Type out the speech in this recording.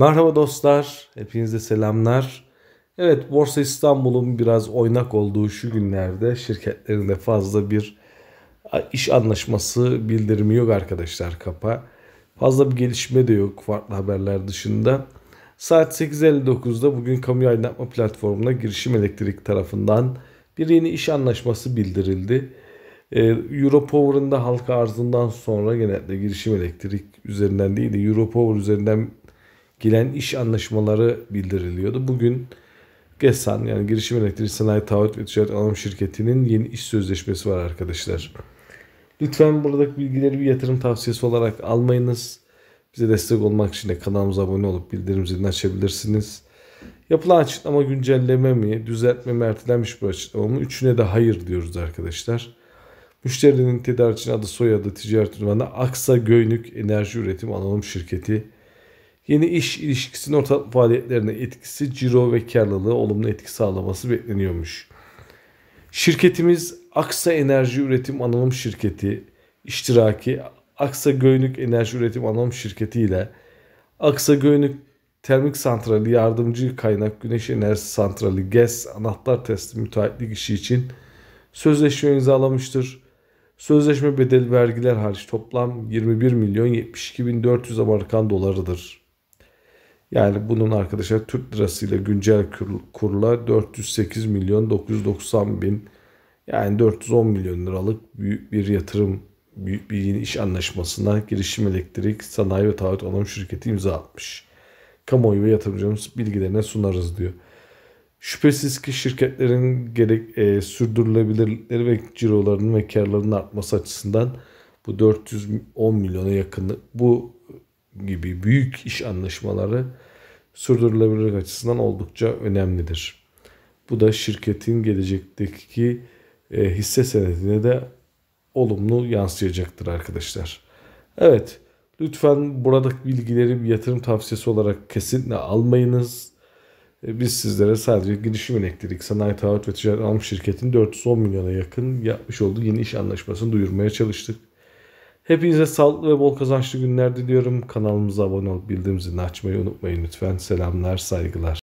Merhaba dostlar, hepinize selamlar. Evet, Borsa İstanbul'un biraz oynak olduğu şu günlerde şirketlerinde fazla bir iş anlaşması bildirimi yok arkadaşlar kapa. Fazla bir gelişme de yok farklı haberler dışında. Saat 8.59'da bugün kamu aydınlatma platformuna girişim elektrik tarafından bir yeni iş anlaşması bildirildi. Ee, Europower'ın da halka arzından sonra genelde girişim elektrik üzerinden değil de Europower üzerinden giren iş anlaşmaları bildiriliyordu. Bugün GESAN yani Girişim Elektrik Sanayi Taahhüt ve Ticaret Anonim Şirketi'nin yeni iş sözleşmesi var arkadaşlar. Lütfen buradaki bilgileri bir yatırım tavsiyesi olarak almayınız. Bize destek olmak için de kanalımıza abone olup bildirim zilini açabilirsiniz. Yapılan açıklama güncelleme mi, düzeltme mi, ertelenmiş bir açıklama mı? Üçüne de hayır diyoruz arkadaşlar. Müşterinin tedarikçinin adı soyadı ticaret ünvanı Aksa Göynük Enerji Üretim Anonim Şirketi Yeni iş ilişkisinin ortak faaliyetlerine etkisi, ciro ve karlılığı olumlu etki sağlaması bekleniyormuş. Şirketimiz Aksa Enerji Üretim Anonim Şirketi iştiraki Aksa Göynük Enerji Üretim Anonim Şirketi ile Aksa Göynük Termik Santrali Yardımcı Kaynak Güneş Enerji Santrali GES anahtar testi müteahhitlik işi için sözleşme imzalamıştır. Sözleşme bedeli vergiler hariç toplam 21 milyon 72 bin 400 Amerikan dolarıdır. Yani bunun arkadaşlar Türk lirasıyla güncel kurla 408 milyon 990 bin yani 410 milyon liralık büyük bir yatırım büyük bir yeni iş anlaşmasına girişim elektrik sanayi ve taahhüt alım şirketi imza atmış. Kamuoyu ve yatırımcılarımız bilgilerine sunarız diyor. Şüphesiz ki şirketlerin gerek e, sürdürülebilirlikleri ve cirolarının ve karlarının artması açısından bu 410 milyona yakınlık bu gibi büyük iş anlaşmaları sürdürülebilirlik açısından oldukça önemlidir. Bu da şirketin gelecekteki e, hisse senedine de olumlu yansıyacaktır arkadaşlar. Evet lütfen buradaki bilgileri bir yatırım tavsiyesi olarak kesinlikle almayınız. E, biz sizlere sadece girişim elektrik, sanayi taahhüt ve ticaret alım şirketinin 410 milyona yakın yapmış olduğu yeni iş anlaşmasını duyurmaya çalıştık. Hepinize sağlıklı ve bol kazançlı günler diliyorum. Kanalımıza abone olup bildirim zilini açmayı unutmayın lütfen. Selamlar, saygılar.